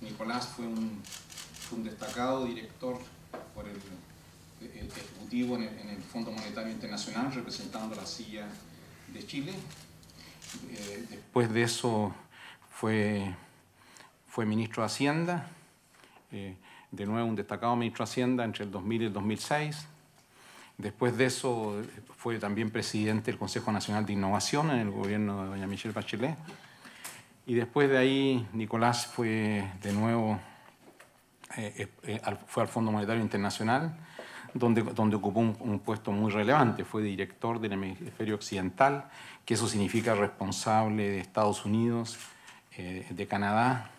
Nicolás fue un, destacado director por el, ejecutivo en el, Fondo Monetario Internacional, representando la silla de Chile. Eh, después de eso fue, ministro de Hacienda, eh, de nuevo un destacado ministro de Hacienda entre el 2000 y el 2006. Después de eso fue también presidente del Consejo Nacional de Innovación en el gobierno de doña Michelle Bachelet. Y después de ahí Nicolás fue de nuevo eh, eh, eh, al, fue al Fondo Monetario Internacional, donde, donde ocupó un, puesto muy relevante. Fue director del hemisferio occidental, que eso significa responsable de Estados Unidos, de Canadá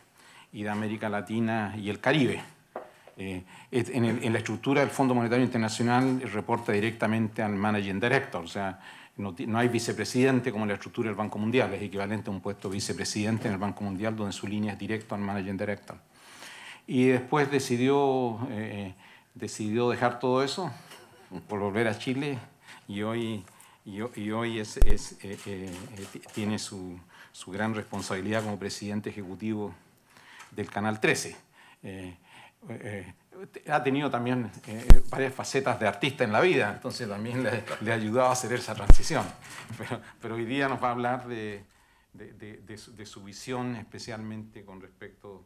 y de América Latina y el Caribe. En, en, la estructura del Fondo Monetario Internacional reporta directamente al Managing Director, o sea, no, hay vicepresidente como la estructura del Banco Mundial, es equivalente a un puesto vicepresidente en el Banco Mundial donde su línea es directo al managing director. Y después decidió, eh, decidió dejar todo eso por volver a Chile y hoy, y, hoy es, eh, eh, tiene su, su, gran responsabilidad como presidente ejecutivo del Canal 13 ha tenido también eh, varias facetas de artista en la vida, entonces también le, ha ayudado a hacer esa transición. Pero, hoy día nos va a hablar de, su, de, su, visión, especialmente con respecto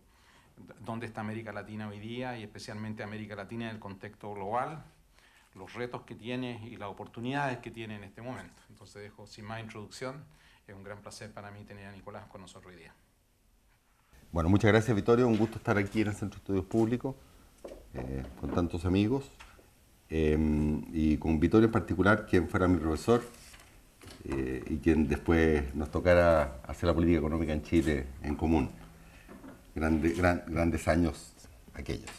a dónde está América Latina hoy día y especialmente América Latina en el contexto global, los retos que tiene y las oportunidades que tiene en este momento. Entonces dejo sin más introducción. Es un gran placer para mí tener a Nicolás con nosotros hoy día. Bueno, muchas gracias Vittorio, un gusto estar aquí en el Centro de Estudios Públicos. Eh, con tantos amigos, em, y con Vittorio en particular, quien fuera mi profesor eh, y quien después nos tocara hacer la política económica en Chile en común. grandes años aquellos.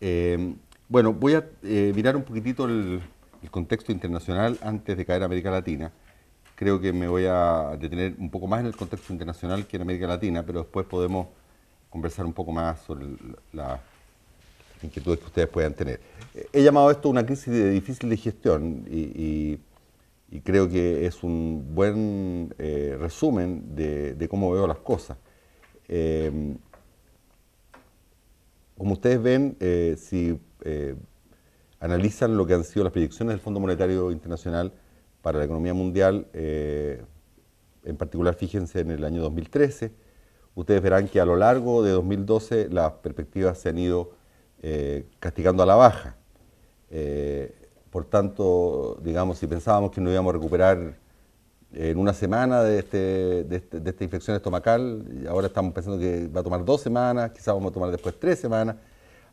Em, bueno, voy a eh, mirar un poquitito el, el contexto internacional antes de caer a América Latina creo que me voy a detener un poco más en el contexto internacional que en América Latina, pero después podemos conversar un poco más sobre la, inquietudes que ustedes puedan tener. He llamado esto una crisis de difícil de gestión y, creo que es un buen eh, resumen de, cómo veo las cosas. Em, como ustedes ven, eh, si eh, analizan lo que han sido las proyecciones del Fondo Monetario Internacional para la economía mundial, en particular fíjense en el año 2013, ustedes verán que a lo largo de 2012 las perspectivas se han ido eh, castigando a la baja. Eh, por tanto, digamos, si pensábamos que no íbamos a recuperar en una semana de, este, este, esta infección estomacal, ahora estamos pensando que va a tomar dos semanas, quizás vamos a tomar después tres semanas,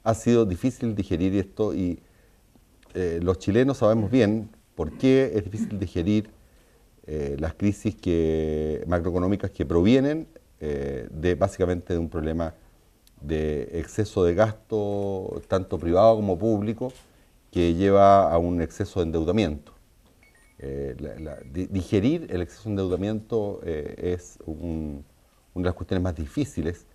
ha sido difícil digerir esto y eh, los chilenos sabemos bien por qué es difícil digerir las crisis macroeconómicas que provienen de básicamente de un problema de exceso de gasto, tanto privado como público, que lleva a un exceso de endeudamiento. Eh, digerir el exceso de endeudamiento eh, es una de las cuestiones más difíciles,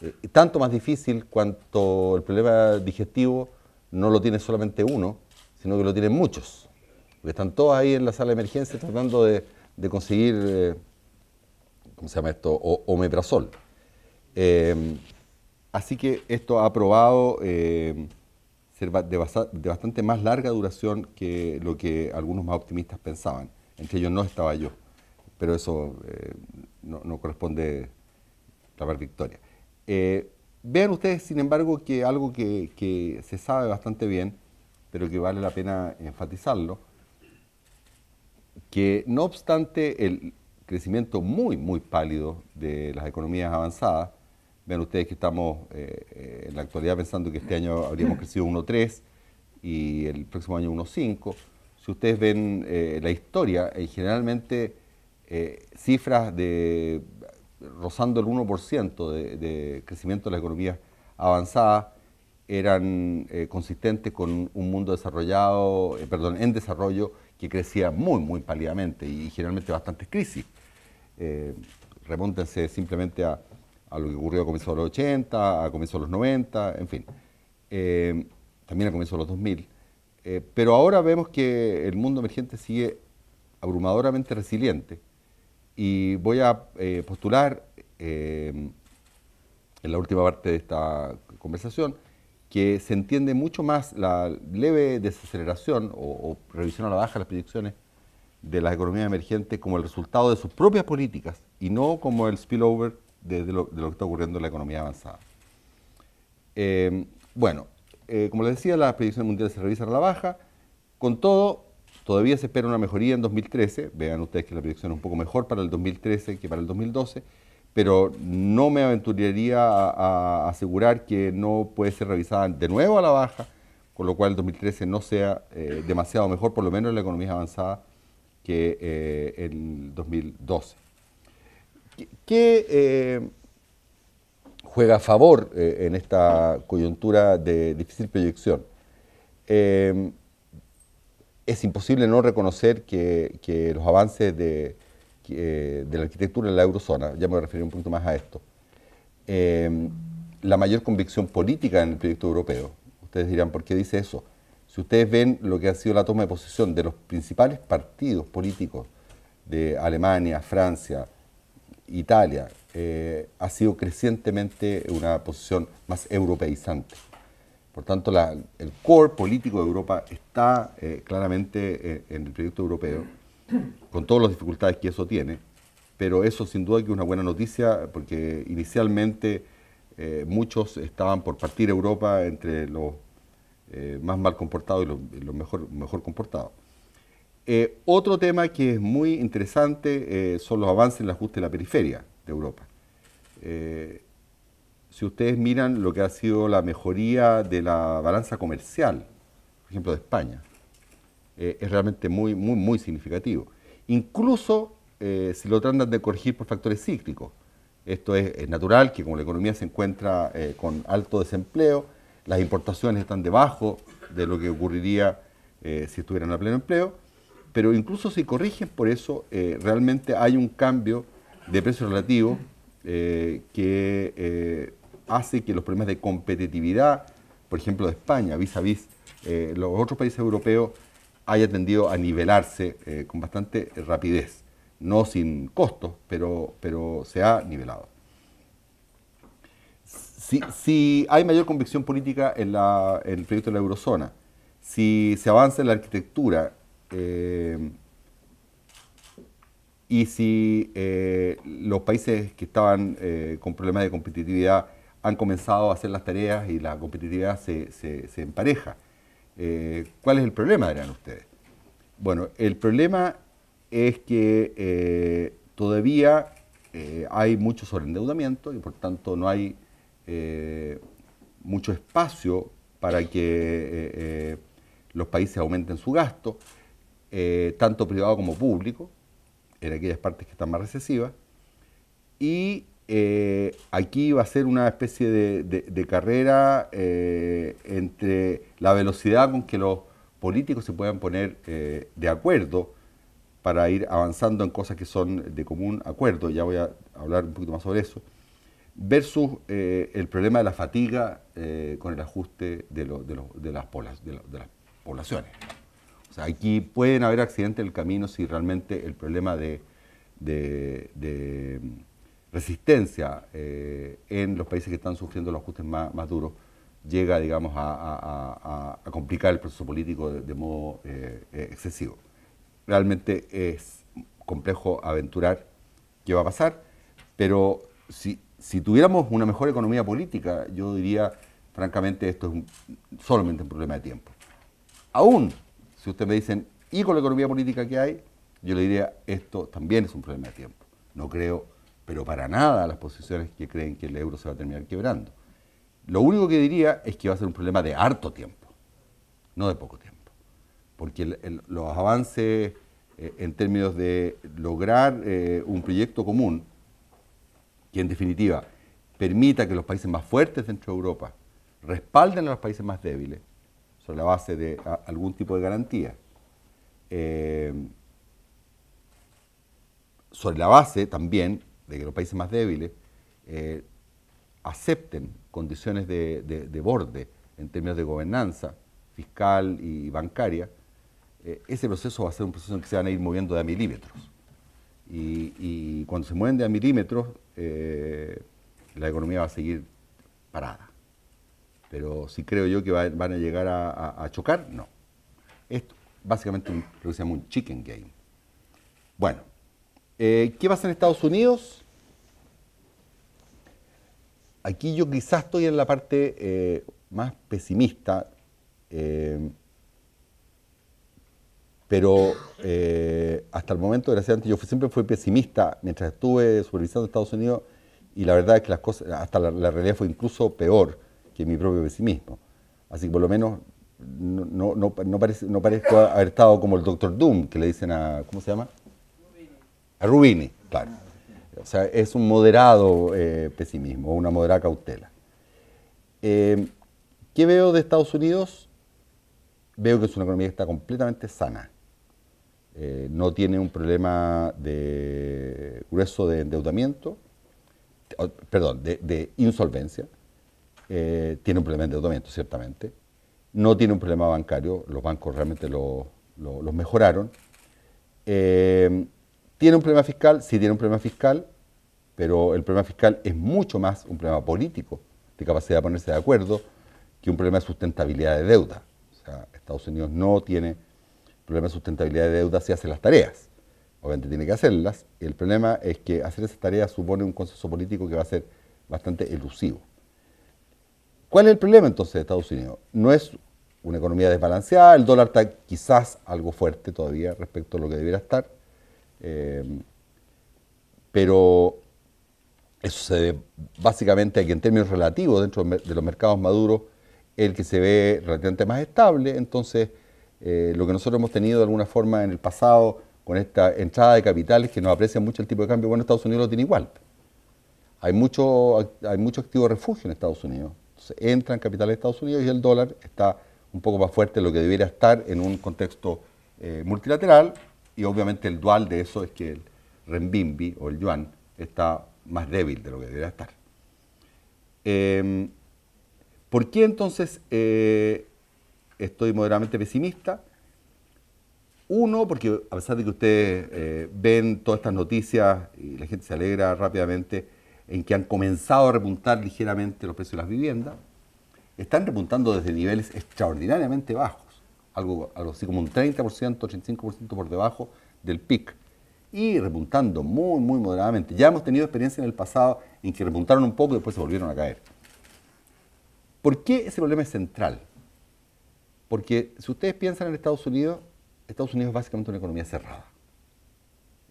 eh, tanto más difícil cuanto el problema digestivo no lo tiene solamente uno, sino que lo tienen muchos, porque están todos ahí en la sala de emergencia tratando de, conseguir, ¿cómo se llama esto?, omeprazol. Así que esto ha probado eh, ser de, bastante más larga duración que lo que algunos más optimistas pensaban. Entre ellos no estaba yo, pero eso eh, no, corresponde la victoria. Eh, vean ustedes, sin embargo, que algo que se sabe bastante bien, pero que vale la pena enfatizarlo, que no obstante el crecimiento muy, muy pálido de las economías avanzadas, Ven ustedes que estamos eh, eh, en la actualidad pensando que este año habríamos crecido 1,3 y el próximo año 1,5. Si ustedes ven eh, la historia, generalmente cifras de rozando el 1% de, crecimiento de la economía avanzada eran consistentes con un mundo desarrollado, perdón, en desarrollo que crecía muy, muy pálidamente y, generalmente bastantes crisis. remóntense simplemente a a lo que ocurrió a comienzos de los 80, a comienzos de los 90, en fin, eh, también a comienzos de los 2000. Eh, pero ahora vemos que el mundo emergente sigue abrumadoramente resiliente y voy a eh, postular en la última parte de esta conversación que se entiende mucho más la leve desaceleración o, o revisión a la baja de las predicciones de las economías emergentes como el resultado de sus propias políticas y no como el spillover de, lo, que está ocurriendo en la economía avanzada. Eh, bueno, eh, como les decía, las predicciones mundiales se revisan a la baja. Con todo, todavía se espera una mejoría en 2013. Vean ustedes que la predicción es un poco mejor para el 2013 que para el 2012, pero no me aventuraría a, asegurar que no puede ser revisada de nuevo a la baja, con lo cual el 2013 no sea eh, demasiado mejor, por lo menos en la economía avanzada, que el 2012. ¿Qué eh, juega a favor eh, en esta coyuntura de difícil proyección? Eh, es imposible no reconocer que, los avances de, la arquitectura en la eurozona, ya me voy un punto más a esto, la mayor convicción política en el proyecto europeo. Ustedes dirán, ¿por qué dice eso? Si ustedes ven lo que ha sido la toma de posición de los principales partidos políticos de Alemania, Francia, Italia eh, ha sido crecientemente una posición más europeizante. Por tanto, el core político de Europa está eh, claramente eh, en el proyecto europeo, con todas las dificultades que eso tiene, pero eso sin duda que es una buena noticia, porque inicialmente muchos estaban por partir Europa entre los más mal comportados y los, mejor comportados. Eh, otro tema que es muy interesante eh, son los avances en el ajuste de la periferia de Europa. Eh, si ustedes miran lo que ha sido la mejoría de la balanza comercial, por ejemplo, de España, es realmente muy, muy, significativo. Incluso si lo tratan de corregir por factores cíclicos. Esto es natural que como la economía se encuentra con alto desempleo, las importaciones están debajo de lo que ocurriría si estuvieran a pleno empleo, pero incluso si corrigen por eso, eh, realmente hay un cambio de precio relativo eh, que eh, hace que los problemas de competitividad, por ejemplo, de España, vis a vis los otros países europeos, haya tendido a nivelarse con bastante rapidez, no sin costos, pero, pero se ha nivelado. Si, hay mayor convicción política en, la, en el proyecto de la eurozona, si se avanza en la arquitectura eh, y si eh, los países que estaban eh, con problemas de competitividad han comenzado a hacer las tareas y la competitividad se, se empareja. ¿Cuál es el problema, dirán ustedes? Bueno, el problema es que todavía hay mucho sobreendeudamiento y por tanto no hay mucho espacio para que los países aumenten su gasto. Eh, tanto privado como público, en aquellas partes que están más recesivas, y eh, aquí va a ser una especie de, carrera eh, entre la velocidad con que los políticos se puedan poner de acuerdo para ir avanzando en cosas que son de común acuerdo, ya voy a hablar un poquito más sobre eso, versus el problema de la fatiga con el ajuste de, las poblaciones aquí pueden haber accidentes en el camino si realmente el problema de, mm, resistencia eh, en los países que están sufriendo los ajustes más, duros llega, digamos, a, complicar el proceso político de, modo eh, eh, excesivo. Realmente es complejo aventurar qué va a pasar, pero si, tuviéramos una mejor economía política, yo diría, francamente, esto es solamente un problema de tiempo. Aún si usted me dicen, ¿y con la economía política que hay? Yo le diría, esto también es un problema de tiempo. No creo, pero para nada, las posiciones que creen que el euro se va a terminar quebrando. Lo único que diría es que va a ser un problema de harto tiempo, no de poco tiempo. Porque los avances eh, en términos de lograr eh, un proyecto común, que en definitiva permita que los países más fuertes dentro de Europa respalden a los países más débiles, sobre la base de algún tipo de garantía. Eh, sobre la base también de que los países más débiles eh, acepten condiciones de, borde en términos de gobernanza fiscal y bancaria, eh, ese proceso va a ser un proceso en que se van a ir moviendo de a milímetros. Y, y cuando se mueven de a milímetros, la economía va a seguir parada. Pero si creo yo que van a llegar a, chocar, no. Es básicamente un, lo que se llama un chicken game. Bueno, eh, ¿qué pasa en Estados Unidos? Aquí yo quizás estoy en la parte eh, más pesimista, eh, pero hasta el momento, Dios, yo siempre fui pesimista mientras estuve supervisando Estados Unidos y la verdad es que las cosas, hasta la realidad fue incluso peor que mi propio pesimismo. Así que por lo menos no, parezco haber estado como el Doctor Doom, que le dicen a... ¿Cómo se llama? Rubini. A Rubini, claro. O sea, es un moderado eh, pesimismo, una moderada cautela. Em, ¿Qué veo de Estados Unidos? Veo que es una economía que está completamente sana. Eh, no tiene un problema de grueso de endeudamiento, perdón, de insolvencia eh, tiene un problema de endeudamiento, ciertamente. No tiene un problema bancario, los bancos realmente los mejoraron. Eh, ¿Tiene un problema fiscal? Sí tiene un problema fiscal, pero el problema fiscal es mucho más un problema político, de capacidad de ponerse de acuerdo, que un problema de sustentabilidad de deuda. O sea, Estados Unidos no tiene problema de sustentabilidad de deuda si hace las tareas. Obviamente tiene que hacerlas. El problema es que hacer esas tareas supone un consenso político que va a ser bastante elusivo. ¿Cuál es el problema entonces de Estados Unidos? No es una economía desbalanceada, el dólar está quizás algo fuerte todavía respecto a lo que debiera estar, eh, pero eso se debe básicamente a que en términos relativos dentro de los mercados maduros, el que se ve relativamente más estable, entonces eh, lo que nosotros hemos tenido de alguna forma en el pasado con esta entrada de capitales que nos aprecia mucho el tipo de cambio, bueno, Estados Unidos lo tiene igual. Hay mucho, hay mucho activo refugio en Estados Unidos entran capital de Estados Unidos y el dólar está un poco más fuerte de lo que debiera estar en un contexto eh, multilateral y obviamente el dual de eso es que el renminbi o el yuan está más débil de lo que debería estar. Em, ¿Por qué entonces eh, estoy moderadamente pesimista? Uno, porque a pesar de que ustedes eh, ven todas estas noticias y la gente se alegra rápidamente, en que han comenzado a repuntar ligeramente los precios de las viviendas, están repuntando desde niveles extraordinariamente bajos, algo, así como un 30%, 85% por debajo del PIC, y repuntando muy, muy moderadamente. Ya hemos tenido experiencia en el pasado en que repuntaron un poco y después se volvieron a caer. ¿Por qué ese problema es central? Porque si ustedes piensan en Estados Unidos, Estados Unidos es básicamente una economía cerrada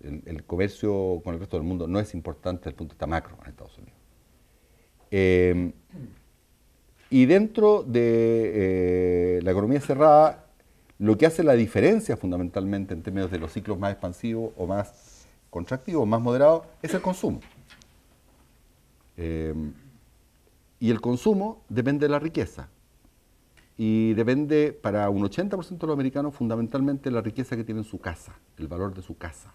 el, comercio con el resto del mundo no es importante desde el punto de vista macro en Estados Unidos. Em, y dentro de eh, la economía cerrada, lo que hace la diferencia fundamentalmente en términos de los ciclos más expansivos o más contractivos, más moderados, es el consumo. Em, y el consumo depende de la riqueza. Y depende para un 80% de los americanos fundamentalmente de la riqueza que tienen en su casa, el valor de su casa.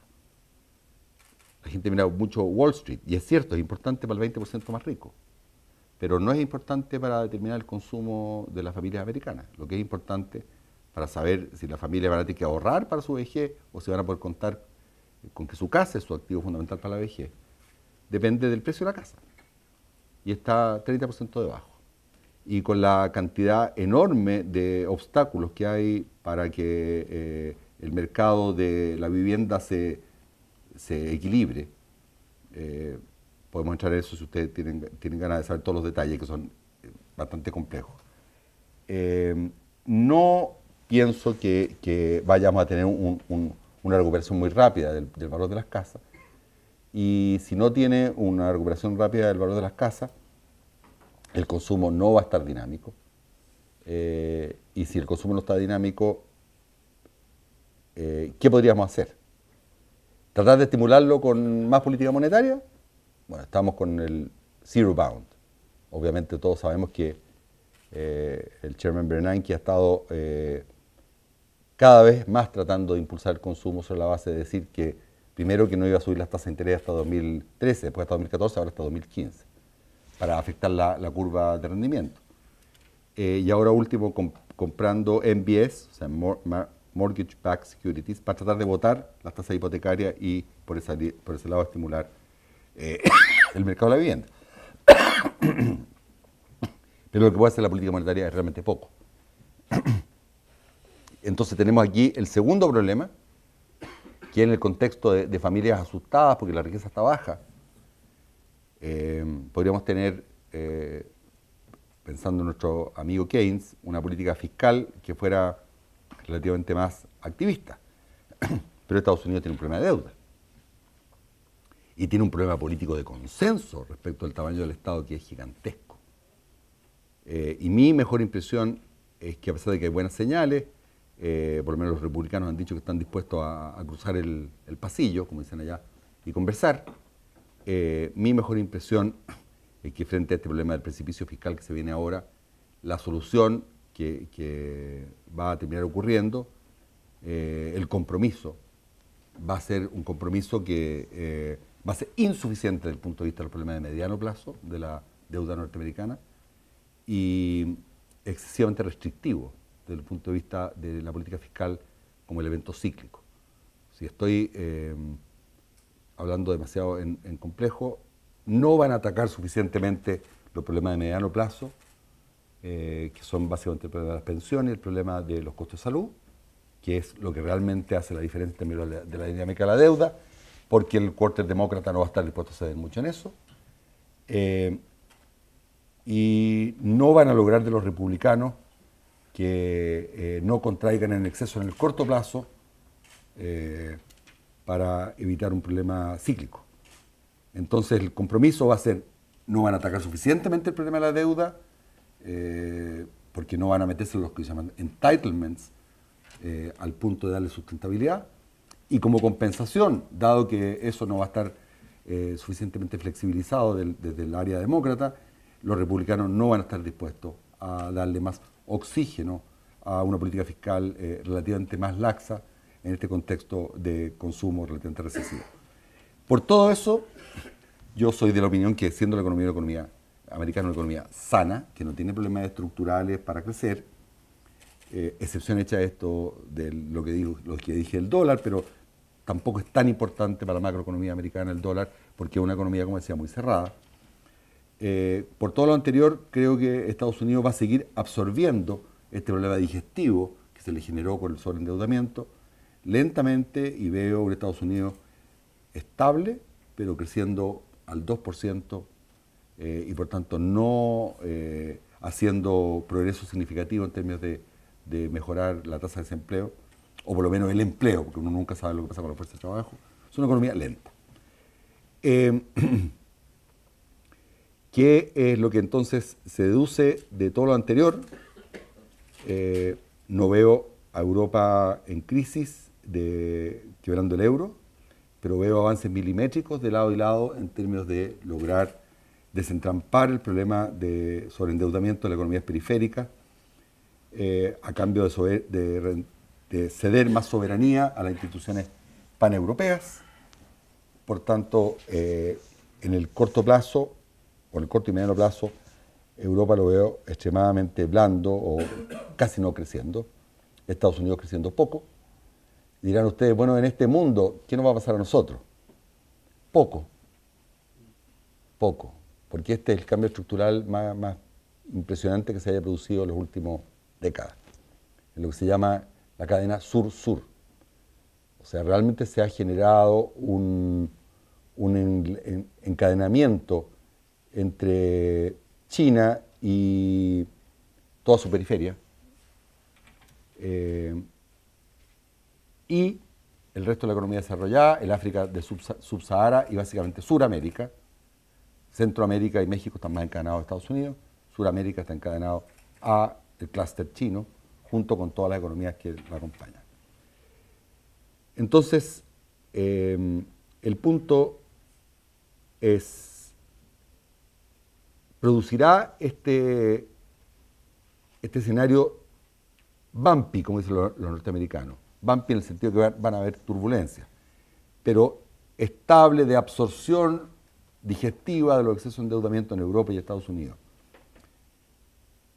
La gente mira mucho Wall Street, y es cierto, es importante para el 20% más rico, pero no es importante para determinar el consumo de las familias americanas. Lo que es importante para saber si las familias van a tener que ahorrar para su vejez o si van a poder contar con que su casa es su activo fundamental para la vejez, depende del precio de la casa. Y está 30% debajo. Y con la cantidad enorme de obstáculos que hay para que eh, el mercado de la vivienda se se equilibre. Eh, podemos entrar en eso si ustedes tienen, tienen ganas de saber todos los detalles, que son eh, bastante complejos. Eh, no pienso que, vayamos a tener una recuperación muy rápida del, valor de las casas. Y si no tiene una recuperación rápida del valor de las casas, el consumo no va a estar dinámico. y si el consumo no está dinámico, ¿qué podríamos hacer? Tratar de estimularlo con más política monetaria. Bueno, estamos con el zero bound. Obviamente todos sabemos que eh, el chairman Bernanke ha estado eh, cada vez más tratando de impulsar el consumo sobre la base de decir que primero que no iba a subir las tasas de interés hasta 2013, después hasta 2014, ahora hasta 2015, para afectar la, curva de rendimiento. Eh, y ahora último, comprando MBS, o sea, more, mortgage-backed securities, para tratar de votar las tasas hipotecarias y por, por ese lado estimular eh, el mercado de la vivienda. Pero lo que puede hacer la política monetaria es realmente poco. Entonces tenemos aquí el segundo problema, que en el contexto de, familias asustadas porque la riqueza está baja, eh, podríamos tener, eh, pensando nuestro amigo Keynes, una política fiscal que fuera relativamente más activista. Pero Estados Unidos tiene un problema de deuda. Y tiene un problema político de consenso respecto al tamaño del Estado que es gigantesco. Eh, y mi mejor impresión es que a pesar de que hay buenas señales, eh, por lo menos los republicanos han dicho que están dispuestos a, cruzar el, pasillo, como dicen allá, y conversar, eh, mi mejor impresión es que frente a este problema del precipicio fiscal que se viene ahora, la solución que, va a terminar ocurriendo, eh, el compromiso va a ser un compromiso que eh, va a ser insuficiente desde el punto de vista del problema de mediano plazo de la deuda norteamericana y excesivamente restrictivo desde el punto de vista de la política fiscal como el evento cíclico. Si estoy eh, hablando demasiado en, en complejo, no van a atacar suficientemente los problemas de mediano plazo, eh, que son básicamente el problema de las pensiones, el problema de los costos de salud, que es lo que realmente hace la diferencia en de la, de la dinámica de la deuda, porque el cuartel demócrata no va a estar dispuesto a ceder mucho en eso. Eh, y no van a lograr de los republicanos que eh, no contraigan en exceso en el corto plazo para evitar un problema cíclico. Entonces el compromiso va a ser, no van a atacar suficientemente el problema de la deuda, eh, porque no van a meterse en los que se llaman entitlements eh, al punto de darle sustentabilidad. Y como compensación, dado que eso no va a estar eh, suficientemente flexibilizado desde el área demócrata, los republicanos no van a estar dispuestos a darle más oxígeno a una política fiscal relativamente más laxa en este contexto de consumo relativamente recesivo. Por todo eso, yo soy de la opinión que siendo la economía la economía americano, una economía sana, que no tiene problemas estructurales para crecer, eh, excepción hecha esto de lo que, lo que dije el dólar, pero tampoco es tan importante para la macroeconomía americana el dólar, porque es una economía, como decía, muy cerrada. Eh, por todo lo anterior, creo que Estados Unidos va a seguir absorbiendo este problema digestivo que se le generó con el sobreendeudamiento lentamente y veo un Estados Unidos estable, pero creciendo al 2% eh, y por tanto no eh, haciendo progreso significativo en términos de, mejorar la tasa de desempleo, o por lo menos el empleo, porque uno nunca sabe lo que pasa con la fuerza de trabajo, es una economía lenta. Em, ¿Qué es lo que entonces se deduce de todo lo anterior? Eh, no veo a Europa en crisis, de, quebrando el euro, pero veo avances milimétricos de lado y lado en términos de lograr desentrampar el problema de sobreendeudamiento de la economía periférica, eh, a cambio de, ceder más soberanía a las instituciones paneuropeas. Por tanto, eh, en el corto plazo, o en el corto y mediano plazo, Europa lo veo extremadamente blando o casi no creciendo, Estados Unidos creciendo poco. Dirán ustedes, bueno, en este mundo, ¿qué nos va a pasar a nosotros? Poco, poco porque este es el cambio estructural más, impresionante que se haya producido en las últimas décadas, en lo que se llama la cadena sur-sur. O sea, realmente se ha generado un, encadenamiento entre China y toda su periferia eh, y el resto de la economía desarrollada, el África de Subsahara y básicamente Suramérica Centroamérica y México están más encadenados a Estados Unidos, Sudamérica está encadenado al clúster chino, junto con todas las economías que la acompañan. Entonces, em, el punto es, ¿producirá este, este escenario bumpy, como dicen los, norteamericanos? Bumpy en el sentido que van, van a haber turbulencias, pero estable de absorción digestiva de los excesos de endeudamiento en Europa y Estados Unidos.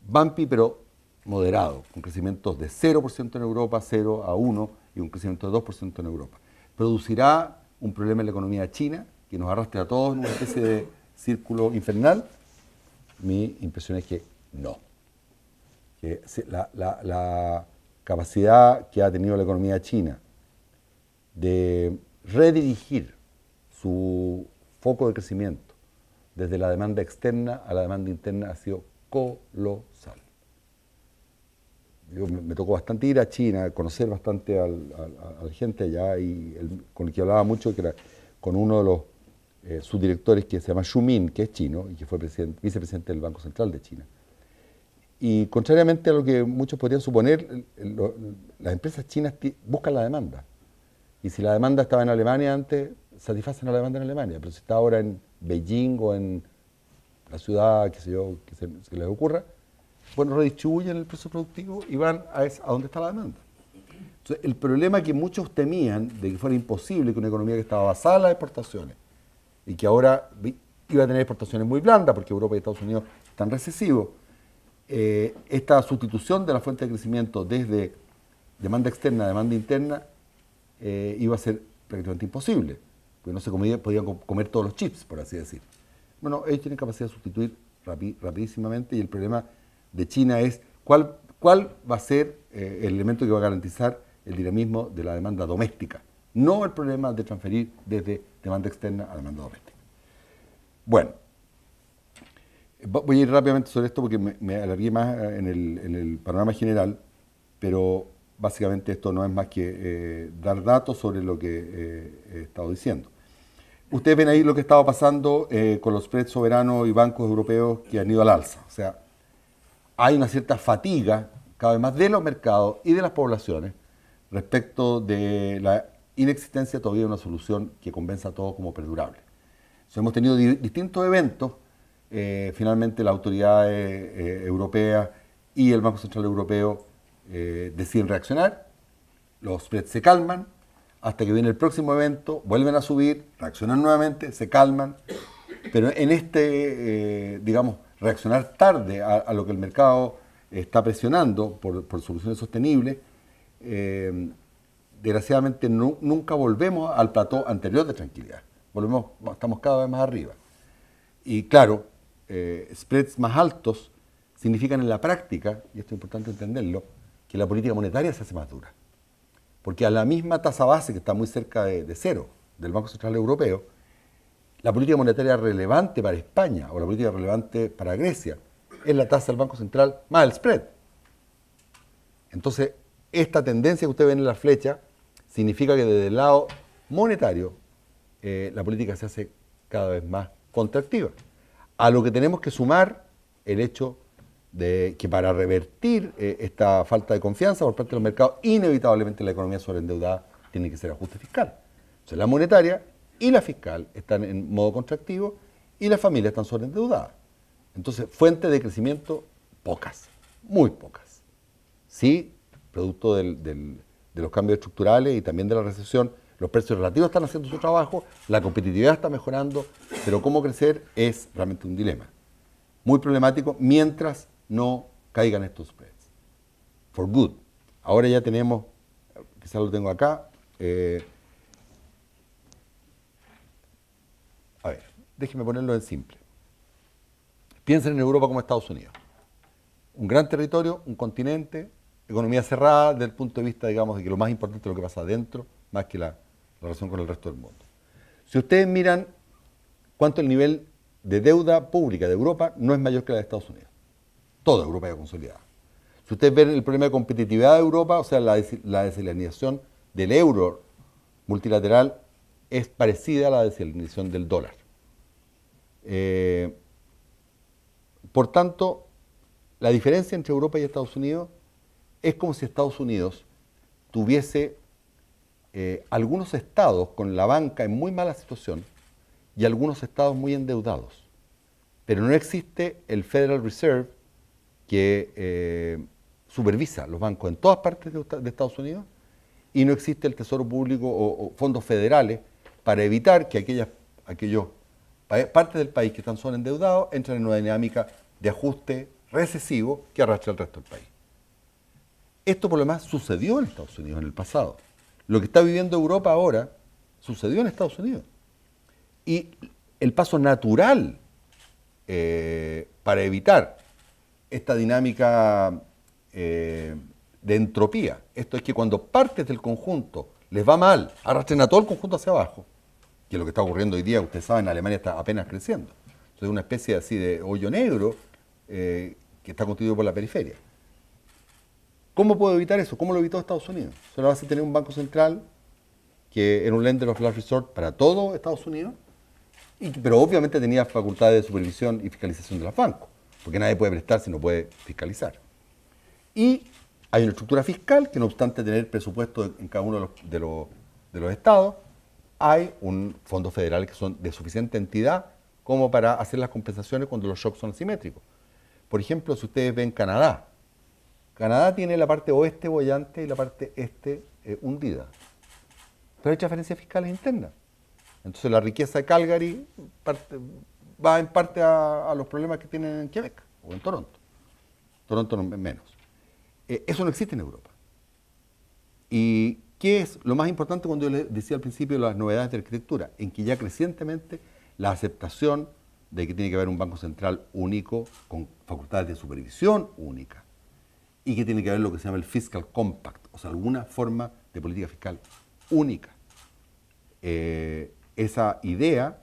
Bampi, pero moderado, con crecimientos de 0% en Europa, 0 a 1 y un crecimiento de 2% en Europa. Producirá un problema en la economía china que nos arrastre a todos en una especie de círculo infernal. Mi impresión es que no. la capacidad que ha tenido la economía china de redirigir su foco de crecimiento, desde la demanda externa a la demanda interna, ha sido colosal. me, tocó bastante ir a China, conocer bastante a la gente allá, y con el que hablaba mucho, que era con uno de los eh, subdirectores que se llama Xu Min, que es chino y que fue presidente, vicepresidente del Banco Central de China. Y contrariamente a lo que muchos podrían suponer, las empresas chinas buscan la demanda. Y si la demanda estaba en Alemania antes, satisfacen la demanda en Alemania, pero si está ahora en Beijing o en la ciudad, qué sé yo, que se, les ocurra, bueno, redistribuyen el precio productivo y van a, es a donde está la demanda. Entonces, el problema que muchos temían de que fuera imposible que una economía que estaba basada en las exportaciones y que ahora iba a tener exportaciones muy blandas porque Europa y Estados Unidos están recesivos, eh, esta sustitución de la fuente de crecimiento desde demanda externa a demanda interna eh, iba a ser prácticamente imposible porque no se comía, podían comer todos los chips, por así decir. Bueno, ellos tienen capacidad de sustituir rapidísimamente y el problema de China es cuál, cuál va a ser eh, el elemento que va a garantizar el dinamismo de la demanda doméstica, no el problema de transferir desde demanda externa a demanda doméstica. Bueno, voy a ir rápidamente sobre esto porque me, alargué más eh, en el, en panorama general, pero básicamente esto no es más que eh, dar datos sobre lo que he estado diciendo. Ustedes ven ahí lo que estaba pasando eh, con los spreads soberanos y bancos europeos que han ido al alza. O sea, hay una cierta fatiga cada vez más de los mercados y de las poblaciones respecto de la inexistencia todavía de una solución que convenza a todos como perdurable. hemos tenido distintos eventos, eh, finalmente la autoridad eh, europeas y el Banco Central Europeo eh, deciden reaccionar, los spreads se calman, hasta que viene el próximo evento, vuelven a subir, reaccionan nuevamente, se calman, pero en este, eh, digamos, reaccionar tarde a, lo que el mercado está presionando por, soluciones sostenibles, eh, desgraciadamente nunca volvemos al plató anterior de tranquilidad. Volvemos, estamos cada vez más arriba. Y claro, eh, spreads más altos significan en la práctica, y esto es importante entenderlo, que la política monetaria se hace más dura. Porque a la misma tasa base, que está muy cerca de, cero, del Banco Central Europeo, la política monetaria relevante para España o la política relevante para Grecia es la tasa del Banco Central más el spread. Entonces, esta tendencia que usted ve en la flecha significa que desde el lado monetario eh, la política se hace cada vez más contractiva. A lo que tenemos que sumar el hecho que para revertir eh, esta falta de confianza por parte de los mercados, inevitablemente la economía sobreendeudada tiene que ser ajuste fiscal. O sea, la monetaria y la fiscal están en modo contractivo y las familias están sobreendeudadas. Entonces, fuentes de crecimiento pocas, muy pocas. Sí, producto de los cambios estructurales y también de la recesión, los precios relativos están haciendo su trabajo, la competitividad está mejorando, pero cómo crecer es realmente un dilema. Muy problemático mientras no caigan estos spreads. For good. Ahora ya tenemos, quizás lo tengo acá. Eh, a ver, déjeme ponerlo en simple. Piensen en Europa como Estados Unidos. Un gran territorio, un continente, economía cerrada desde el punto de vista, digamos, de que lo más importante es lo que pasa adentro, más que la relación con el resto del mundo. Si ustedes miran cuánto el nivel de deuda pública de Europa no es mayor que la de Estados Unidos toda Europa ya consolidada. Si ustedes ven el problema de competitividad de Europa, o sea, la, desalinización del euro multilateral es parecida a la desalinización del dólar. Eh, por tanto, la diferencia entre Europa y Estados Unidos es como si Estados Unidos tuviese eh, algunos estados con la banca en muy mala situación y algunos estados muy endeudados. Pero no existe el Federal Reserve que eh, supervisa los bancos en todas partes de, Estados Unidos y no existe el Tesoro Público o, fondos federales para evitar que aquellas, aquellos partes del país que están son endeudados entren en una dinámica de ajuste recesivo que arrastra al resto del país. Esto por lo demás sucedió en Estados Unidos en el pasado. Lo que está viviendo Europa ahora sucedió en Estados Unidos. Y el paso natural eh, para evitar esta dinámica eh, de entropía. Esto es que cuando partes del conjunto les va mal, arrastren a todo el conjunto hacia abajo, que es lo que está ocurriendo hoy día, ustedes saben, Alemania está apenas creciendo. Entonces una especie así de hoyo negro eh, que está constituido por la periferia. ¿Cómo puedo evitar eso? ¿Cómo lo evitó Estados Unidos? Solo va a tener un banco central que era un lender of last resort para todo Estados Unidos, pero obviamente tenía facultades de supervisión y fiscalización de los bancos porque nadie puede prestar si no puede fiscalizar. Y hay una estructura fiscal que no obstante tener presupuesto en cada uno de los, estados, hay un fondo federal que son de suficiente entidad como para hacer las compensaciones cuando los shocks son asimétricos. Por ejemplo, si ustedes ven Canadá, Canadá tiene la parte oeste bollante y la parte este eh, hundida. Pero hay transferencias fiscales internas. Entonces la riqueza de Calgary parte, va en parte a, los problemas que tienen en Quebec o en Toronto. Toronto menos. Eh, eso no existe en Europa. ¿Y qué es lo más importante cuando yo les decía al principio las novedades de la arquitectura? En que ya crecientemente la aceptación de que tiene que haber un banco central único con facultades de supervisión única y que tiene que haber lo que se llama el fiscal compact, o sea, alguna forma de política fiscal única. Eh, esa idea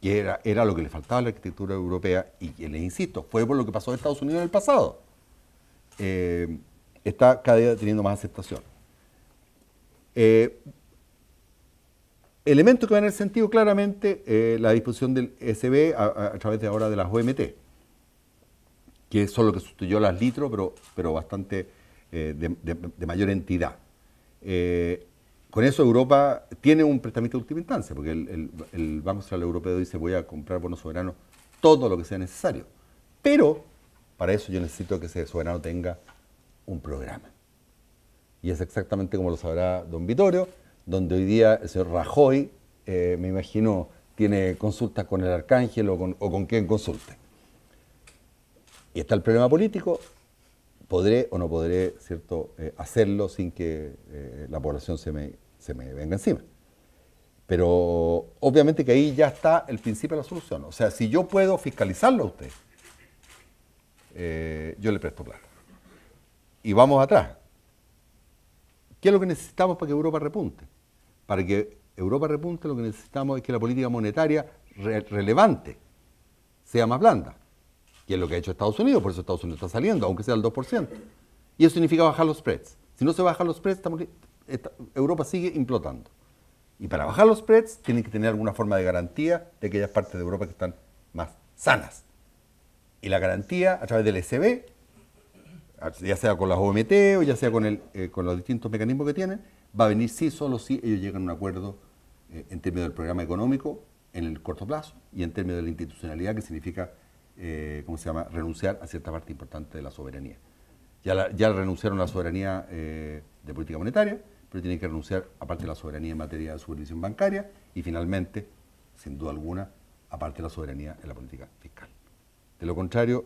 que era, era lo que le faltaba a la arquitectura europea y les insisto, fue por lo que pasó en Estados Unidos en el pasado, eh, está cada día teniendo más aceptación. Eh, elementos elemento que va en el sentido claramente eh, la disposición del SB a, través de ahora de las OMT, que son lo que sustituyó las litros pero, pero bastante de, mayor entidad con eso Europa tiene un prestamiento de última instancia, porque el, Banco Central Europeo dice voy a comprar bonos soberanos todo lo que sea necesario. Pero para eso yo necesito que ese soberano tenga un programa. Y es exactamente como lo sabrá don Vittorio, donde hoy día el señor Rajoy, eh, me imagino, tiene consultas con el arcángel o con, o con quien consulte. Y está el problema político podré o no podré cierto, eh, hacerlo sin que eh, la población se me, venga encima. Pero obviamente que ahí ya está el principio de la solución. O sea, si yo puedo fiscalizarlo a usted, eh, yo le presto plata. Y vamos atrás. ¿Qué es lo que necesitamos para que Europa repunte? Para que Europa repunte lo que necesitamos es que la política monetaria relevante sea más blanda que es lo que ha hecho Estados Unidos, por eso Estados Unidos está saliendo, aunque sea el 2%. Y eso significa bajar los spreads. Si no se bajan los spreads, Europa sigue implotando. Y para bajar los spreads, tienen que tener alguna forma de garantía de aquellas partes de Europa que están más sanas. Y la garantía a través del SB, ya sea con las OMT o ya sea con, el, eh, con los distintos mecanismos que tienen, va a venir sí, solo si ellos llegan a un acuerdo eh, en términos del programa económico en el corto plazo y en términos de la institucionalidad, que significa eh, ¿cómo se llama?, renunciar a cierta parte importante de la soberanía. Ya, ya renunciaron a la soberanía eh, de política monetaria, pero tienen que renunciar a aparte de la soberanía en materia de supervisión bancaria y finalmente, sin duda alguna, aparte de la soberanía en la política fiscal. De lo contrario,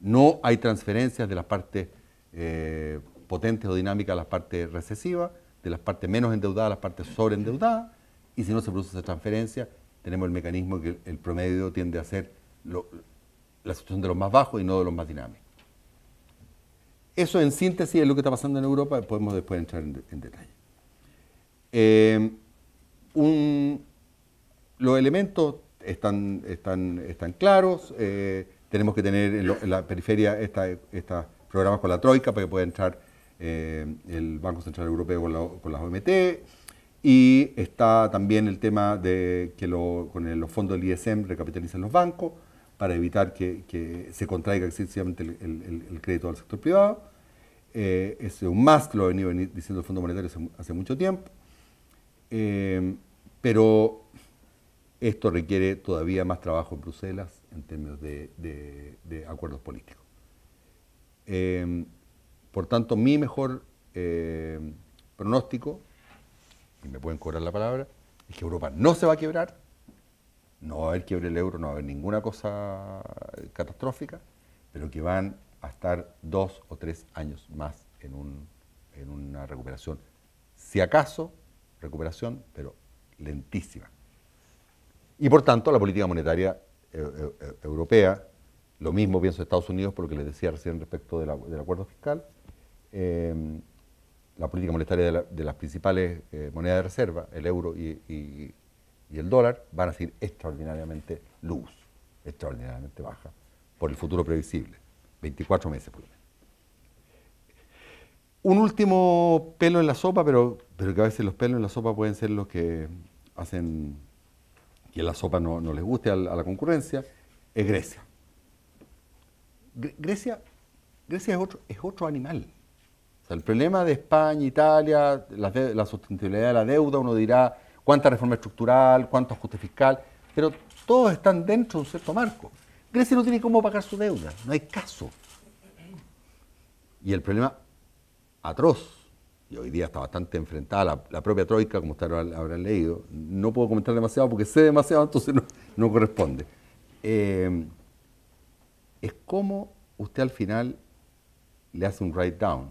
no hay transferencias de las partes eh, potentes o dinámicas a las partes recesivas, de las partes menos endeudadas a las partes sobreendeudadas, y si no se produce esa transferencia, tenemos el mecanismo que el promedio tiende a ser lo, la situación de los más bajos y no de los más dinámicos. Eso en síntesis es lo que está pasando en Europa, podemos después entrar en, detalle. Em, los elementos están, están, están claros, eh, tenemos que tener en, la periferia estos programas con la Troika para que pueda entrar eh, el Banco Central Europeo con, las OMT, y está también el tema de que con los fondos del ISM recapitalizan los bancos, para evitar que, se contraiga excesivamente el, crédito al sector privado. Eh, es un más lo ha venido diciendo el Fondo Monetario hace, mucho tiempo. Eh, pero esto requiere todavía más trabajo en Bruselas en términos de, acuerdos políticos. Eh, por tanto, mi mejor pronóstico, y me pueden cobrar la palabra, es que Europa no se va a quebrar, no va a haber quiebre del euro, no va a haber ninguna cosa catastrófica, pero que van a estar dos o tres años más en, una recuperación. Si acaso, recuperación, pero lentísima. Y por tanto, la política monetaria eh, eh, europea, lo mismo pienso Estados Unidos, porque les decía recién respecto del acuerdo fiscal, em, la política monetaria de, las principales eh, monedas de reserva, el euro y, y el dólar van a ser extraordinariamente luz, extraordinariamente baja, por el futuro previsible, 24 meses por lo menos. Un último pelo en la sopa, pero, pero que a veces los pelos en la sopa pueden ser los que hacen que la sopa no, les guste a la, concurrencia, es Grecia. Grecia, Grecia es, otro, es otro animal. el problema de España, Italia, la, la sostenibilidad de la deuda, uno dirá, cuánta reforma estructural, cuánto ajuste fiscal, pero todos están dentro de un cierto marco. Grecia no tiene cómo pagar su deuda, no hay caso. Y el problema atroz, y hoy día está bastante enfrentada la, propia Troika, como ustedes habrán leído, no puedo comentar demasiado porque sé demasiado, entonces no, corresponde. Eh, es cómo usted al final le hace un write down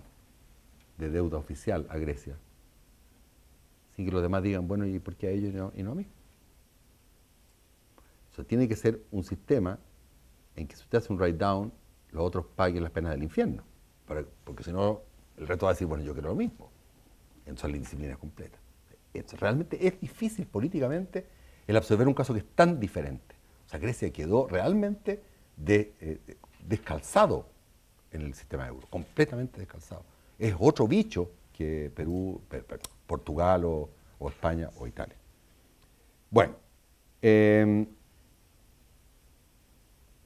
de deuda oficial a Grecia y que los demás digan, bueno, ¿y por qué a ellos y no, a mí? O sea, tiene que ser un sistema en que si usted hace un write-down, los otros paguen las penas del infierno. porque si no, el reto va a decir, bueno, yo quiero lo mismo. Entonces la indisciplina es completa. realmente es difícil políticamente el absorber un caso que es tan diferente. O sea, Grecia quedó realmente eh, descalzado en el sistema euro, completamente descalzado. Es otro bicho que Perú, Portugal o, España o Italia. Bueno, em,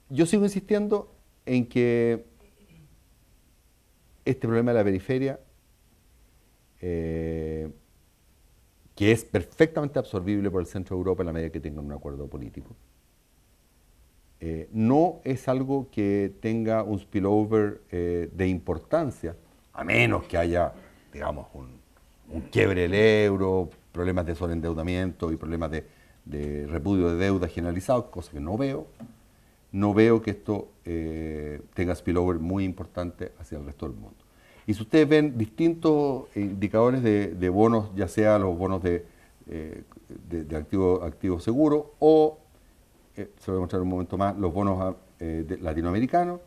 yo sigo insistiendo en que este problema de la periferia, eh, que es perfectamente absorbible por el centro de Europa en la medida que tenga un acuerdo político, eh, no es algo que tenga un spillover eh, de importancia, a menos que haya, digamos, un, un quiebre del euro, problemas de sobreendeudamiento y problemas de, repudio de deuda generalizado, cosa que no veo. No veo que esto eh, tenga spillover muy importante hacia el resto del mundo. Y si ustedes ven distintos indicadores de, bonos, ya sea los bonos de, activos eh, de, activo, seguro o, eh, se lo voy a mostrar un momento más, los bonos ah, latinoamericanos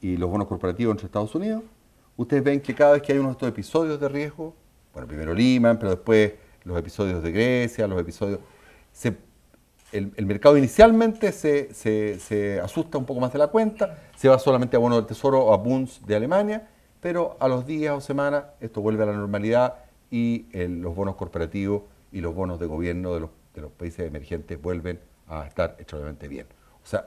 y los bonos corporativos entre Estados Unidos, ustedes ven que cada vez que hay uno de estos episodios de riesgo, bueno, primero Lehman, pero después los episodios de Grecia, los episodios... el, mercado inicialmente se, asusta un poco más de la cuenta, se va solamente a bonos del tesoro o a Bunds de Alemania, pero a los días o semanas esto vuelve a la normalidad y los bonos corporativos y los bonos de gobierno de los, países emergentes vuelven a estar extremadamente bien. O sea,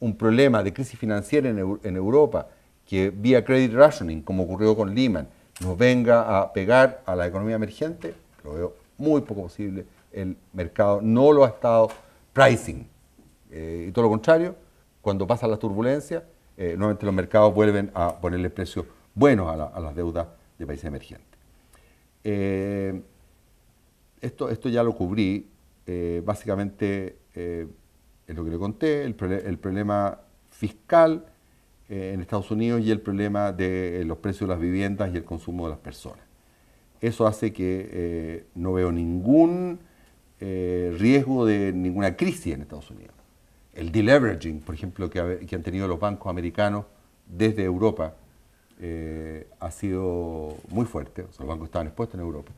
un problema de crisis financiera en, en Europa que vía credit rationing, como ocurrió con Lehman, nos venga a pegar a la economía emergente, lo veo muy poco posible. El mercado no lo ha estado pricing. Eh, y todo lo contrario, cuando pasa la turbulencia, eh, nuevamente los mercados vuelven a ponerle precios buenos a, la, las deudas de países emergentes. Eh, esto, esto ya lo cubrí. básicamente es lo que le conté, el, el problema fiscal eh, en Estados Unidos y el problema de eh, los precios de las viviendas y el consumo de las personas. Eso hace que eh, no veo ningún riesgo de ninguna crisis en Estados Unidos. El deleveraging, por ejemplo, que, han tenido los bancos americanos desde Europa ha sido muy fuerte, los bancos estaban expuestos en Europa.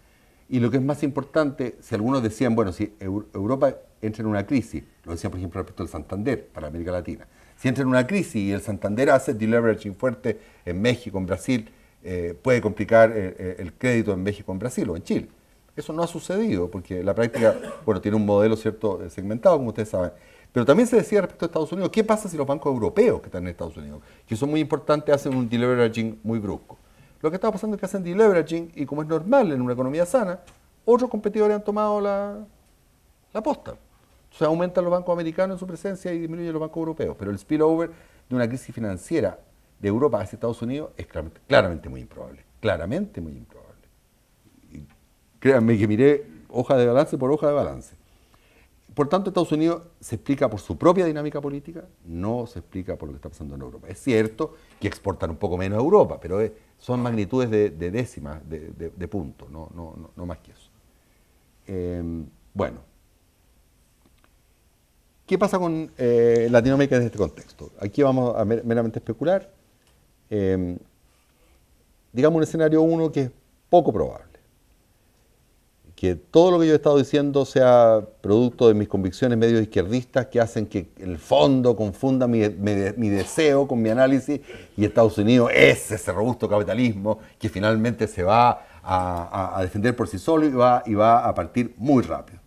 Y lo que es más importante, si algunos decían, bueno, si Europa entra en una crisis, lo decían por ejemplo respecto al Santander para América Latina, si entra en una crisis y el Santander hace deleveraging fuerte en México, en Brasil, eh, puede complicar eh, eh, el crédito en México, en Brasil o en Chile. Eso no ha sucedido porque la práctica, bueno, tiene un modelo cierto segmentado, como ustedes saben. Pero también se decía respecto a Estados Unidos, ¿qué pasa si los bancos europeos que están en Estados Unidos, que son muy importantes, hacen un deleveraging muy brusco? Lo que está pasando es que hacen deleveraging y como es normal en una economía sana, otros competidores han tomado la, la posta. Entonces aumentan los bancos americanos en su presencia y disminuyen los bancos europeos. Pero el spillover de una crisis financiera de Europa hacia Estados Unidos es claramente, muy improbable. Claramente muy improbable. créanme que miré hoja de balance por hoja de balance. Por tanto, Estados Unidos se explica por su propia dinámica política, no se explica por lo que está pasando en Europa. Es cierto que exportan un poco menos a Europa, pero son magnitudes de, décimas de, puntos, punto, no, no, no, más que eso. Em, bueno, ¿Qué pasa con eh, Latinoamérica en este contexto? Aquí vamos a meramente especular. Em, digamos un escenario uno que es poco probable. Que todo lo que yo he estado diciendo sea producto de mis convicciones medio izquierdistas que hacen que el fondo confunda mi, deseo con mi análisis y Estados Unidos es ese robusto capitalismo que finalmente se va a, defender por sí solo y va a partir muy rápido.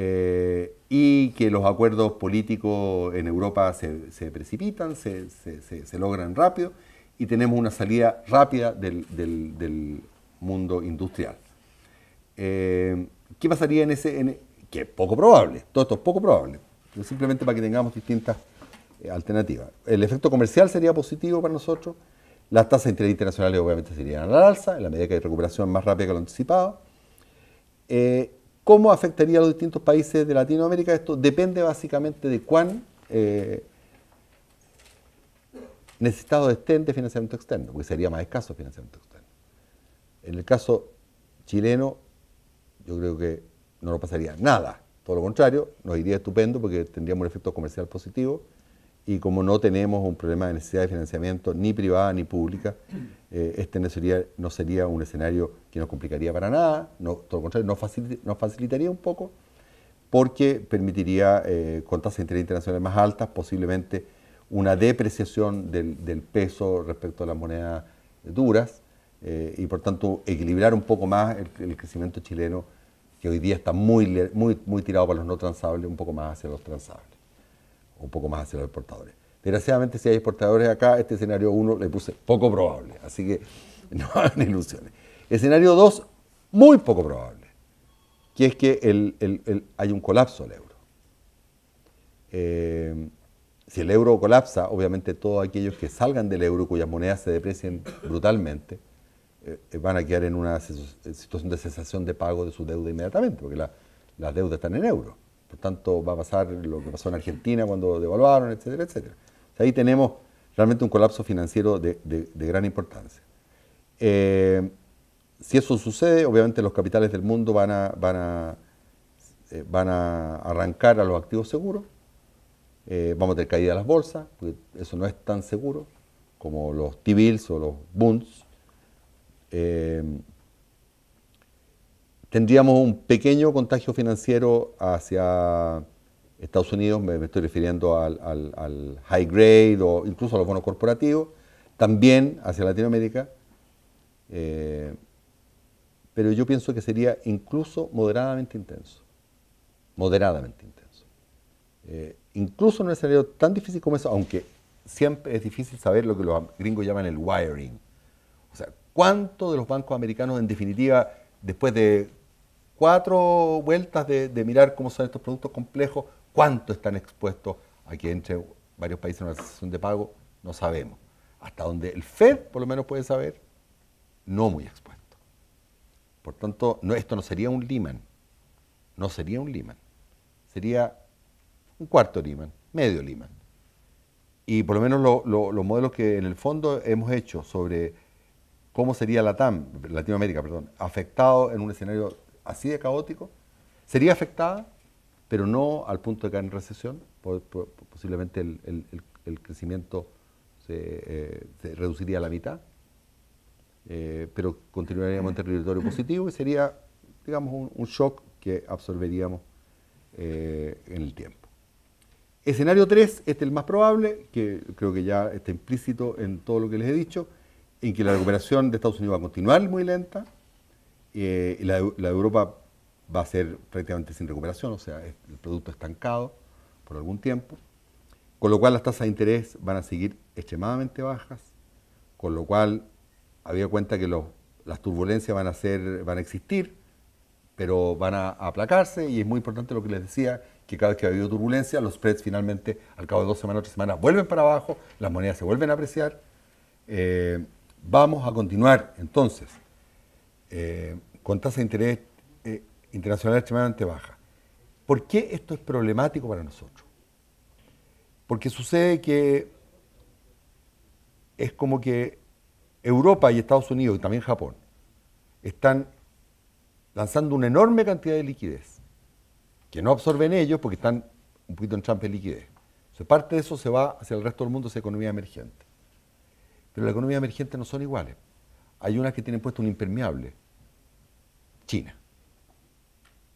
Eh, y que los acuerdos políticos en Europa se, precipitan, se, logran rápido y tenemos una salida rápida del, mundo industrial. Eh, ¿Qué pasaría en ese...? que es poco probable, todo esto es poco probable, simplemente para que tengamos distintas eh, alternativas. El efecto comercial sería positivo para nosotros, las tasas de interés internacionales obviamente serían a la alza, en la medida que hay recuperación más rápida que lo anticipado, ¿Cómo afectaría a los distintos países de Latinoamérica? Esto depende básicamente de cuán eh, necesitados estén de financiamiento externo, porque sería más escaso financiamiento externo. En el caso chileno, yo creo que no nos pasaría nada. Todo lo contrario, nos iría estupendo porque tendríamos un efecto comercial positivo y como no tenemos un problema de necesidad de financiamiento ni privada ni pública, eh, este no sería, no sería un escenario que nos complicaría para nada, no, todo lo contrario, nos, facilitaría un poco porque permitiría eh, con tasas de interés internacionales más altas, posiblemente una depreciación del, peso respecto a las monedas duras eh, y por tanto equilibrar un poco más el, crecimiento chileno que hoy día está muy, muy, muy tirado para los no transables, un poco más hacia los transables un poco más hacia los exportadores. Desgraciadamente, si hay exportadores acá, este escenario 1 le puse poco probable, así que no hagan ilusiones. Escenario 2, muy poco probable, que es que hay un colapso del euro. Eh, si el euro colapsa, obviamente todos aquellos que salgan del euro, cuyas monedas se deprecien brutalmente, eh, eh, van a quedar en una situación de cesación de pago de su deuda inmediatamente, porque la, las deudas están en euros. Por tanto, va a pasar lo que pasó en Argentina cuando devaluaron, etcétera, etcétera. ahí tenemos realmente un colapso financiero de, gran importancia. Eh, si eso sucede, obviamente los capitales del mundo van a, eh, arrancar a los activos seguros. Eh, vamos a tener caída de las bolsas, porque eso no es tan seguro como los T-bills o los bonds tendríamos un pequeño contagio financiero hacia Estados Unidos, me, estoy refiriendo al, high grade o incluso a los bonos corporativos, también hacia Latinoamérica, eh, pero yo pienso que sería incluso moderadamente intenso, moderadamente intenso. Eh, incluso no un escenario tan difícil como eso, aunque siempre es difícil saber lo que los gringos llaman el wiring. O sea, ¿cuánto de los bancos americanos en definitiva, después de cuatro vueltas de, mirar cómo son estos productos complejos, cuánto están expuestos aquí entre varios países en una sesión de pago, no sabemos. Hasta donde el FED, por lo menos, puede saber, no muy expuesto. Por tanto, esto no sería un Lehman, no sería un Lehman, sería un cuarto Lehman, medio Lehman. Y por lo menos los modelos que en el fondo hemos hecho sobre cómo sería la TAM, Latinoamérica, perdón, afectado en un escenario así de caótico, sería afectada, pero no al punto de caer en recesión, posiblemente el, crecimiento eh, se, reduciría a la mitad, eh, pero continuaríamos en territorio positivo y sería, digamos, un, shock que absorberíamos eh, en el tiempo. Escenario 3, este es el más probable, que creo que ya está implícito en todo lo que les he dicho, en que la recuperación de Estados Unidos va a continuar muy lenta, eh, y la, Europa va a ser prácticamente sin recuperación, o sea, el producto estancado por algún tiempo, con lo cual las tasas de interés van a seguir extremadamente bajas, con lo cual había cuenta que las turbulencias van a, ser, van a existir, pero van a, aplacarse y es muy importante lo que les decía, que cada vez que ha habido turbulencia, los spreads finalmente, al cabo de dos semanas, o tres semanas, vuelven para abajo, las monedas se vuelven a apreciar. Eh, vamos a continuar entonces eh, con tasa de interés eh, internacional extremadamente baja. ¿Por qué esto es problemático para nosotros? Porque sucede que es como que Europa y Estados Unidos y también Japón están lanzando una enorme cantidad de liquidez que no absorben ellos porque están un poquito en trampa de liquidez. Entonces parte de eso se va hacia el resto del mundo, hacia economía emergente. Pero la economía emergente no son iguales. Hay unas que tienen puesto un impermeable, China,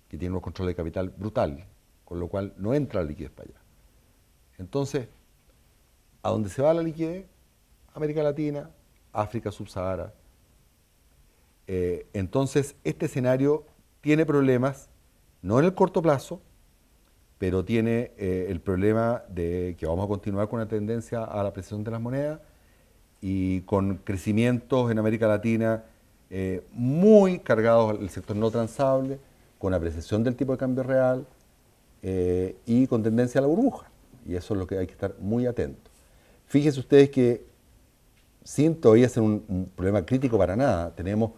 que tiene unos controles de capital brutal, con lo cual no entra la liquidez para allá. Entonces, ¿a dónde se va la liquidez? América Latina, África subsahara. Eh, entonces, este escenario tiene problemas, no en el corto plazo, pero tiene eh, el problema de que vamos a continuar con la tendencia a la presión de las monedas y con crecimientos en América Latina eh, muy cargados al sector no transable, con apreciación del tipo de cambio real eh, y con tendencia a la burbuja. Y eso es lo que hay que estar muy atento. Fíjense ustedes que sin todavía ser un, problema crítico para nada, tenemos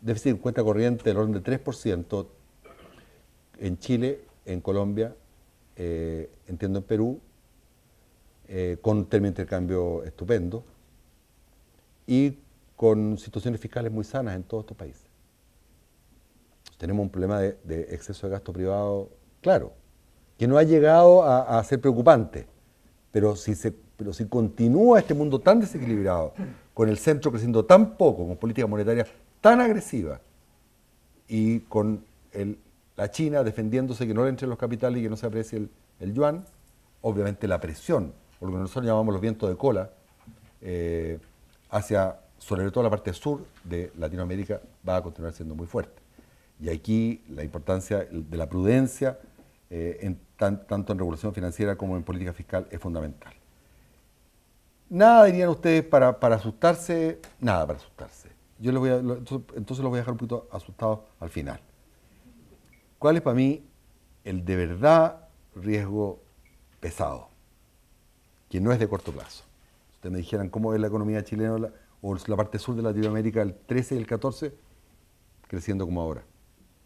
déficit de cuenta corriente del orden de 3% en Chile, en Colombia, eh, entiendo en Perú, con un término de intercambio estupendo, y con situaciones fiscales muy sanas en todos estos países. Tenemos un problema de, exceso de gasto privado, claro, que no ha llegado a, ser preocupante, pero si, pero si continúa este mundo tan desequilibrado, con el centro creciendo tan poco, con políticas monetarias tan agresiva y con la China defendiéndose que no le entren los capitales y que no se aprecie el, yuan, obviamente la presión, o lo que nosotros llamamos los vientos de cola, eh, hacia, sobre todo la parte sur de Latinoamérica, va a continuar siendo muy fuerte. Y aquí la importancia de la prudencia, eh, en tanto en regulación financiera como en política fiscal, es fundamental. Nada dirían ustedes para, asustarse, nada para asustarse. Yo les voy a, entonces los voy a dejar un poquito asustados al final. ¿Cuál es para mí el de verdad riesgo pesado? Que no es de corto plazo. Ustedes me dijeran cómo es la economía chilena o la parte sur de Latinoamérica el 13 y el 14, creciendo como ahora,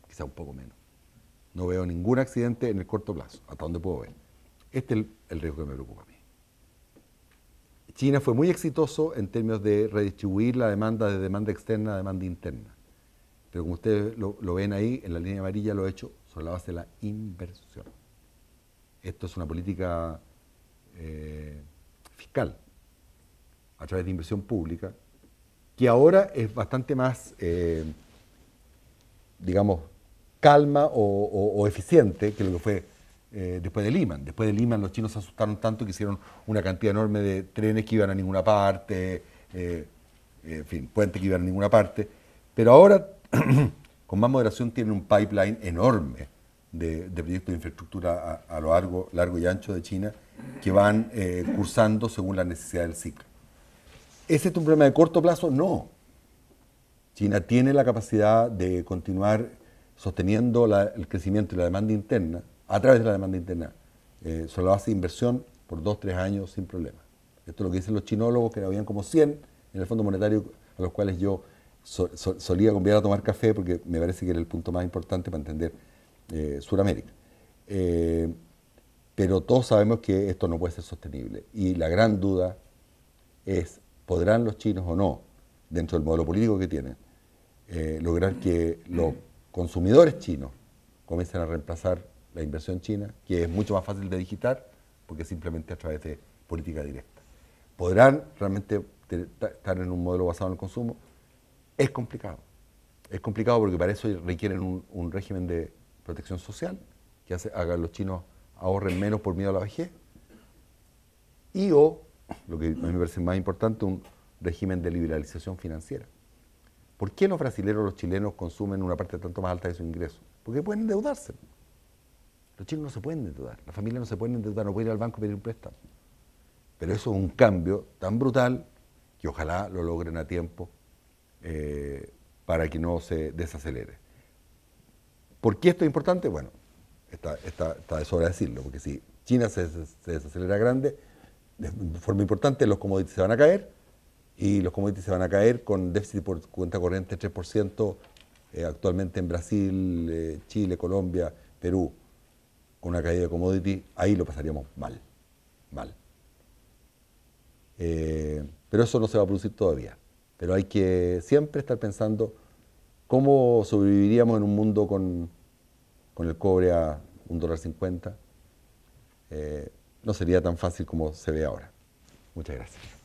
quizá un poco menos. No veo ningún accidente en el corto plazo, hasta donde puedo ver. Este es el, riesgo que me preocupa a mí. China fue muy exitoso en términos de redistribuir la demanda de demanda externa a demanda interna. Pero como ustedes lo, ven ahí, en la línea amarilla lo he hecho sobre la base de la inversión. Esto es una política eh, fiscal a través de inversión pública, que ahora es bastante más, eh, digamos, calma o, eficiente que lo que fue eh, después de Lima Después de Lima los chinos se asustaron tanto que hicieron una cantidad enorme de trenes que iban a ninguna parte, eh, en fin, puentes que iban a ninguna parte. Pero ahora, con más moderación, tienen un pipeline enorme de, proyectos de infraestructura a, a, lo largo, largo y ancho de China que van cursando según la necesidad del ciclo. ¿Es un problema de corto plazo? No. China tiene la capacidad de continuar sosteniendo el crecimiento y la demanda interna, a través de la demanda interna, la eh, solo hace inversión por dos, tres años sin problema. Esto es lo que dicen los chinólogos, que habían como 100 en el Fondo Monetario, a los cuales yo solía convidar a tomar café porque me parece que era el punto más importante para entender eh, Sudamérica. Eh, pero todos sabemos que esto no puede ser sostenible. Y la gran duda es podrán los chinos o no, dentro del modelo político que tienen, eh, lograr que los consumidores chinos comiencen a reemplazar la inversión china, que es mucho más fácil de digitar, porque simplemente a través de política directa. ¿Podrán realmente estar en un modelo basado en el consumo? Es complicado. Es complicado porque para eso requieren un, régimen de protección social, que hace, haga los chinos ahorren menos por miedo a la vejez, y o lo que a mí me parece más importante, un régimen de liberalización financiera. ¿Por qué los brasileños, los chilenos consumen una parte tanto más alta de su ingreso? Porque pueden endeudarse. Los chinos no se pueden endeudar, las familias no se pueden endeudar, no pueden ir al banco y pedir un préstamo. Pero eso es un cambio tan brutal que ojalá lo logren a tiempo eh, para que no se desacelere. ¿Por qué esto es importante? Bueno, está, de sobra decirlo, porque si China se desacelera grande, de forma importante, los commodities se van a caer y los commodities se van a caer con déficit por cuenta corriente 3% eh, actualmente en Brasil, eh, Chile, Colombia, Perú, con una caída de commodities, ahí lo pasaríamos mal, mal. Eh, pero eso no se va a producir todavía. Pero hay que siempre estar pensando cómo sobreviviríamos en un mundo con, con el cobre a un dólar cincuenta no sería tan fácil como se ve ahora. Muchas gracias.